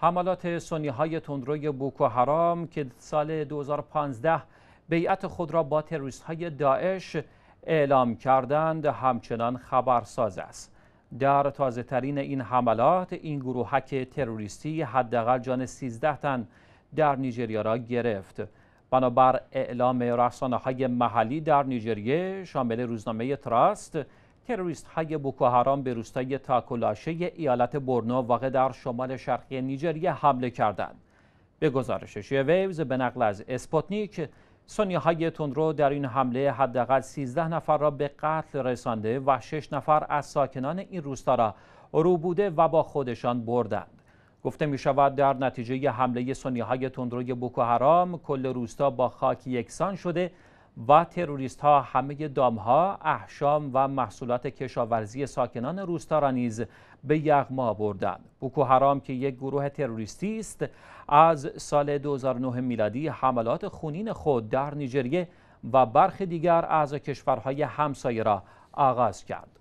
حملات سنی های تندروی بوکو حرام که سال 2015 بیعت خود را با تروریست های داعش اعلام کردند همچنان خبرساز است. در تازه ترین این حملات این گروهک تروریستی حداقل جان 13 تن در نیجریه را گرفت. بنابر اعلام رسانه های محلی در نیجریه شامل روزنامه تراست، تروریست های بوکوهرام به روستای تاکولاشه ایالت برنو واقع در شمال شرقی نیجریه حمله کردند. به گزارش ویوز به نقل از اسپوتنیک سنی های تندرو در این حمله حداقل 13 نفر را به قتل رسانده و 6 نفر از ساکنان این روستا را بوده و با خودشان بردند. گفته می شود در نتیجه حمله سنی های تندروی بوکوهرام کل روستا با خاک یکسان شده و تروریست ها همه دامها، احشام و محصولات کشاورزی ساکنان روستا را نیز به یغما بردند. بوکو حرام که یک گروه تروریستی است از سال 2009 میلادی حملات خونین خود در نیجریه و برخی دیگر از کشورهای همسایه را آغاز کرد.